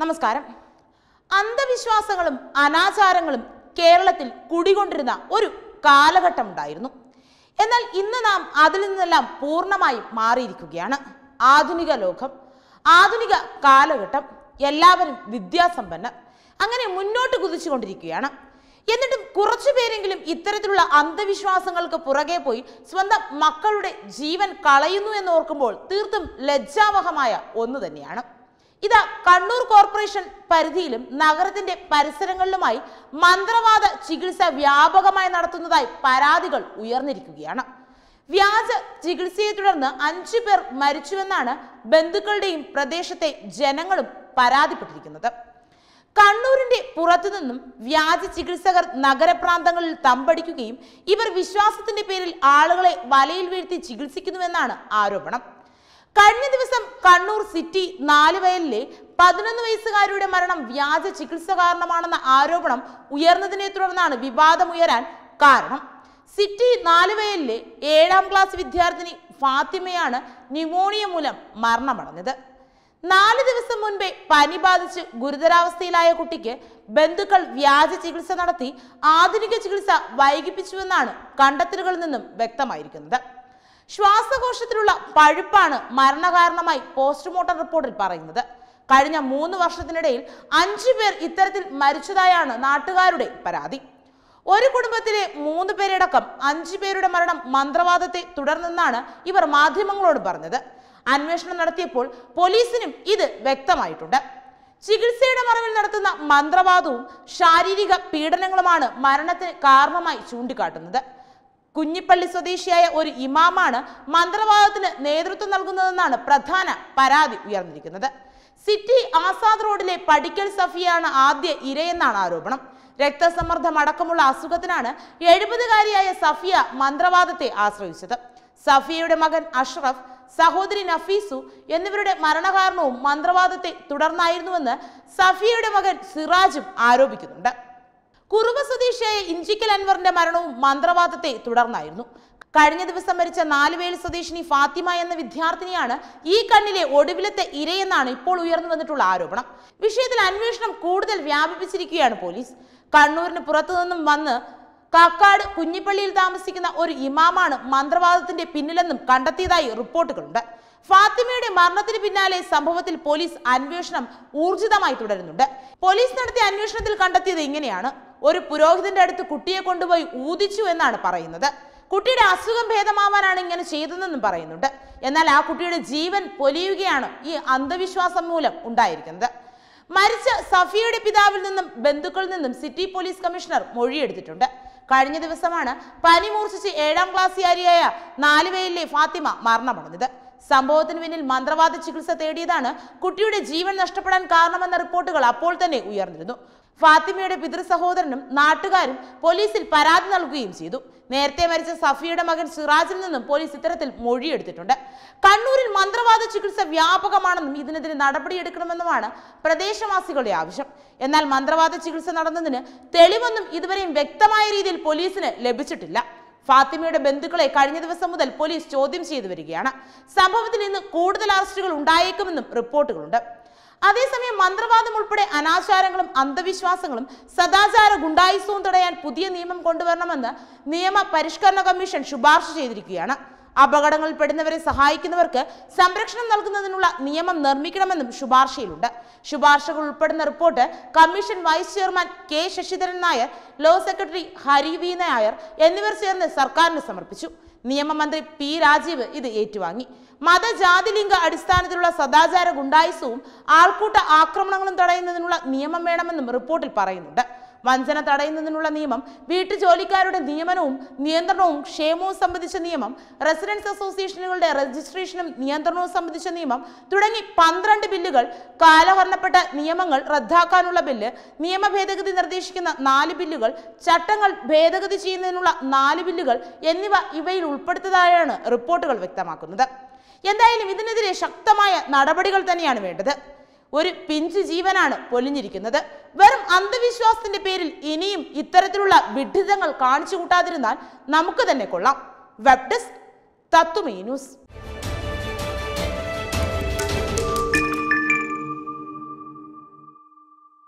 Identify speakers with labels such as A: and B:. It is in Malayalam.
A: നമസ്കാരം അന്ധവിശ്വാസങ്ങളും അനാചാരങ്ങളും കേരളത്തിൽ കുടികൊണ്ടിരുന്ന ഒരു കാലഘട്ടം ഉണ്ടായിരുന്നു എന്നാൽ ഇന്ന് നാം അതിൽ നിന്നെല്ലാം പൂർണ്ണമായും മാറിയിരിക്കുകയാണ് ആധുനിക ലോകം ആധുനിക കാലഘട്ടം എല്ലാവരും വിദ്യാസമ്പന്നർ അങ്ങനെ മുന്നോട്ട് കുതിച്ചുകൊണ്ടിരിക്കുകയാണ് എന്നിട്ടും കുറച്ചു പേരെങ്കിലും ഇത്തരത്തിലുള്ള അന്ധവിശ്വാസങ്ങൾക്ക് പുറകെ പോയി സ്വന്തം മക്കളുടെ ജീവൻ കളയുന്നു എന്നോർക്കുമ്പോൾ തീർത്തും ലജ്ജാവഹമായ ഒന്ന് തന്നെയാണ് ഇത് കണ്ണൂർ കോർപ്പറേഷൻ പരിധിയിലും നഗരത്തിന്റെ പരിസരങ്ങളിലുമായി മന്ത്രവാദ ചികിത്സ വ്യാപകമായി നടത്തുന്നതായി പരാതികൾ ഉയർന്നിരിക്കുകയാണ് വ്യാജ ചികിത്സയെ തുടർന്ന് അഞ്ചു പേർ മരിച്ചുവെന്നാണ് ബന്ധുക്കളുടെയും പ്രദേശത്തെ ജനങ്ങളും പരാതിപ്പെട്ടിരിക്കുന്നത് കണ്ണൂരിന്റെ പുറത്തു നിന്നും വ്യാജ ചികിത്സകർ നഗരപ്രാന്തങ്ങളിൽ തമ്പടിക്കുകയും ഇവർ വിശ്വാസത്തിന്റെ പേരിൽ ആളുകളെ വലയിൽ വീഴ്ത്തി ചികിത്സിക്കുന്നുവെന്നാണ് ആരോപണം കഴിഞ്ഞ ദിവസം കണ്ണൂർ സിറ്റി നാലുവയലിലെ പതിനൊന്ന് വയസ്സുകാരിയുടെ മരണം വ്യാജ ചികിത്സ കാരണമാണെന്ന ആരോപണം ഉയർന്നതിനെ തുടർന്നാണ് വിവാദമുയരാൻ കാരണം സിറ്റി നാലുവയലിലെ ഏഴാം ക്ലാസ് വിദ്യാർത്ഥിനി ഫാത്തിമയാണ് ന്യൂമോണിയ മൂലം മരണമടഞ്ഞത് നാല് ദിവസം മുൻപേ പനി ബാധിച്ച് ഗുരുതരാവസ്ഥയിലായ കുട്ടിക്ക് ബന്ധുക്കൾ വ്യാജ ചികിത്സ നടത്തി ആധുനിക ചികിത്സ വൈകിപ്പിച്ചുവെന്നാണ് കണ്ടെത്തലുകളിൽ നിന്നും വ്യക്തമായിരിക്കുന്നത് ശ്വാസകോശത്തിലുള്ള പഴുപ്പാണ് മരണകാരണമായി പോസ്റ്റ്മോർട്ടം റിപ്പോർട്ടിൽ പറയുന്നത് കഴിഞ്ഞ മൂന്ന് വർഷത്തിനിടയിൽ അഞ്ചു പേർ ഇത്തരത്തിൽ മരിച്ചതായാണ് നാട്ടുകാരുടെ പരാതി ഒരു കുടുംബത്തിലെ മൂന്ന് പേരടക്കം അഞ്ചു പേരുടെ മരണം മന്ത്രവാദത്തെ തുടർന്നെന്നാണ് ഇവർ മാധ്യമങ്ങളോട് പറഞ്ഞത് അന്വേഷണം നടത്തിയപ്പോൾ പോലീസിനും ഇത് വ്യക്തമായിട്ടുണ്ട് ചികിത്സയുടെ മറവിൽ നടത്തുന്ന മന്ത്രവാദവും ശാരീരിക പീഡനങ്ങളുമാണ് മരണത്തിന് കാരണമായി ചൂണ്ടിക്കാട്ടുന്നത് കുഞ്ഞിപ്പള്ളി സ്വദേശിയായ ഒരു ഇമാമാണ് മന്ത്രവാദത്തിന് നേതൃത്വം നൽകുന്നതെന്നാണ് പ്രധാന പരാതി ഉയർന്നിരിക്കുന്നത് സിറ്റി ആസാദ് റോഡിലെ പടിക്കൽ സഫിയാണ് ആദ്യ ഇരയെന്നാണ് ആരോപണം രക്തസമ്മർദ്ദം അടക്കമുള്ള അസുഖത്തിനാണ് എഴുപതുകാരിയായ സഫിയ മന്ത്രവാദത്തെ ആശ്രയിച്ചത് സഫിയയുടെ മകൻ അഷ്റഫ് സഹോദരി നഫീസു എന്നിവരുടെ മരണകാരണവും മന്ത്രവാദത്തെ തുടർന്നായിരുന്നുവെന്ന് സഫിയയുടെ മകൻ സിറാജും ആരോപിക്കുന്നുണ്ട് കുറുവ സ്വദേശിയായ ഇഞ്ചിക്കൽ അൻവറിന്റെ മരണവും മന്ത്രവാദത്തെ തുടർന്നായിരുന്നു കഴിഞ്ഞ ദിവസം മരിച്ച നാലുവേൽ സ്വദേശിനി ഫാത്തിമ എന്ന വിദ്യാർത്ഥിനിയാണ് ഈ കണ്ണിലെ ഒടുവിലത്തെ ഇരയെന്നാണ് ഇപ്പോൾ ഉയർന്നു വന്നിട്ടുള്ള ആരോപണം വിഷയത്തിൽ അന്വേഷണം കൂടുതൽ വ്യാപിപ്പിച്ചിരിക്കുകയാണ് പോലീസ് കണ്ണൂരിന് പുറത്തുനിന്നും വന്ന് കാക്കാട് കുഞ്ഞിപ്പള്ളിയിൽ താമസിക്കുന്ന ഒരു ഇമാമാണ് മന്ത്രവാദത്തിന്റെ പിന്നിലെന്നും കണ്ടെത്തിയതായി റിപ്പോർട്ടുകളുണ്ട് ഫാത്തിമയുടെ മരണത്തിന് പിന്നാലെ സംഭവത്തിൽ പോലീസ് അന്വേഷണം ഊർജിതമായി തുടരുന്നുണ്ട് പോലീസ് നടത്തിയ അന്വേഷണത്തിൽ കണ്ടെത്തിയത് ഇങ്ങനെയാണ് ഒരു പുരോഹിതന്റെ അടുത്ത് കുട്ടിയെ കൊണ്ടുപോയി ഊതിച്ചു എന്നാണ് പറയുന്നത് കുട്ടിയുടെ അസുഖം ഭേദമാവാനാണ് ഇങ്ങനെ ചെയ്തതെന്നും പറയുന്നുണ്ട് എന്നാൽ ആ കുട്ടിയുടെ ജീവൻ പൊലിയുകയാണ് ഈ അന്ധവിശ്വാസം മൂലം ഉണ്ടായിരിക്കുന്നത് മരിച്ച സഫിയയുടെ പിതാവിൽ നിന്നും ബന്ധുക്കളിൽ നിന്നും സിറ്റി പോലീസ് കമ്മീഷണർ മൊഴിയെടുത്തിട്ടുണ്ട് കഴിഞ്ഞ ദിവസമാണ് പനി മൂർച്ഛിച്ച് ഏഴാം ക്ലാസ്സുകാരിയായ നാലുവയിലെ ഫാത്തിമ മരണമടഞ്ഞത് സംഭവത്തിന് പിന്നിൽ മന്ത്രവാദ ചികിത്സ തേടിയതാണ് കുട്ടിയുടെ ജീവൻ നഷ്ടപ്പെടാൻ കാരണമെന്ന റിപ്പോർട്ടുകൾ അപ്പോൾ തന്നെ ഉയർന്നിരുന്നു ഫാത്തിമയുടെ പിതൃ സഹോദരനും നാട്ടുകാരും പോലീസിൽ പരാതി നൽകുകയും ചെയ്തു നേരത്തെ മരിച്ച സഫിയുടെ മകൻ സിറാജിൽ നിന്നും പോലീസ് ഇത്തരത്തിൽ മൊഴിയെടുത്തിട്ടുണ്ട് കണ്ണൂരിൽ മന്ത്രവാദ ചികിത്സ വ്യാപകമാണെന്നും ഇതിനെതിരെ നടപടിയെടുക്കണമെന്നുമാണ് പ്രദേശവാസികളുടെ ആവശ്യം എന്നാൽ മന്ത്രവാദ ചികിത്സ നടന്നതിന് തെളിവൊന്നും ഇതുവരെയും വ്യക്തമായ രീതിയിൽ പോലീസിന് ലഭിച്ചിട്ടില്ല ഫാത്തിമയുടെ ബന്ധുക്കളെ കഴിഞ്ഞ ദിവസം മുതൽ പോലീസ് ചോദ്യം ചെയ്തു വരികയാണ് സംഭവത്തിൽ ഇന്ന് കൂടുതൽ അറസ്റ്റുകൾ ഉണ്ടായേക്കുമെന്നും റിപ്പോർട്ടുകളുണ്ട് അതേസമയം മന്ത്രവാദം ഉൾപ്പെടെ അനാചാരങ്ങളും അന്ധവിശ്വാസങ്ങളും സദാചാര ഗുണ്ടായുസവും തടയാൻ പുതിയ നിയമം കൊണ്ടുവരണമെന്ന് നിയമ പരിഷ്കരണ കമ്മീഷൻ ശുപാർശ ചെയ്തിരിക്കുകയാണ് അപകടങ്ങളിൽപ്പെടുന്നവരെ സഹായിക്കുന്നവർക്ക് സംരക്ഷണം നൽകുന്നതിനുള്ള നിയമം നിർമ്മിക്കണമെന്നും ശുപാർശയിലുണ്ട് ശുപാർശകൾ ഉൾപ്പെടുന്ന report commission vice chairman K Sasidharan Nair law secretary Hari V Nair എന്നിവർ ചേർന്ന് സർക്കാരിന് സമർപ്പിച്ചു നിയമമന്ത്രി പി രാജീവ് ഇത് ഏറ്റുവാങ്ങി മതജാതി ലിംഗ അടിസ്ഥാനത്തിലുള്ള സദാചാര ഗുണ്ടായുസവും ആൾക്കൂട്ട ആക്രമണങ്ങളും തടയുന്നതിനുള്ള നിയമം വേണമെന്നും റിപ്പോർട്ടിൽ പറയുന്നുണ്ട് വഞ്ചന തടയുന്നതിനുള്ള നിയമം ജോലിക്കാരുടെ നിയമനവും നിയന്ത്രണവും ക്ഷേമവും സംബന്ധിച്ച നിയമം റെസിഡൻസ് അസോസിയേഷനുകളുടെ രജിസ്ട്രേഷനും നിയന്ത്രണവും സംബന്ധിച്ച നിയമം തുടങ്ങി പന്ത്രണ്ട് ബില്ലുകൾ കാലഹരണപ്പെട്ട നിയമങ്ങൾ റദ്ദാക്കാനുള്ള ബില്ല് നിയമ ഭേദഗതി നിർദ്ദേശിക്കുന്ന നാല് ബില്ലുകൾ ചട്ടങ്ങൾ ഭേദഗതി ചെയ്യുന്നതിനുള്ള നാല് ബില്ലുകൾ എന്നിവ ഇവയിൽ ഉൾപ്പെടുത്തതായാണ് റിപ്പോർട്ടുകൾ വ്യക്തമാക്കുന്നത് എന്തായാലും ഇതിനെതിരെ ശക്തമായ നടപടികൾ തന്നെയാണ് വേണ്ടത് ഒരു പിഞ്ച് ജീവനാണ് പൊലിഞ്ഞിരിക്കുന്നത് വെറും അന്ധവിശ്വാസത്തിന്റെ പേരിൽ ഇനിയും ഇത്തരത്തിലുള്ള വിഡിതങ്ങൾ കാണിച്ചു കൂട്ടാതിരുന്നാൽ നമുക്ക് തന്നെ കൊള്ളാം വെബ് ഡെസ്ക് ന്യൂസ്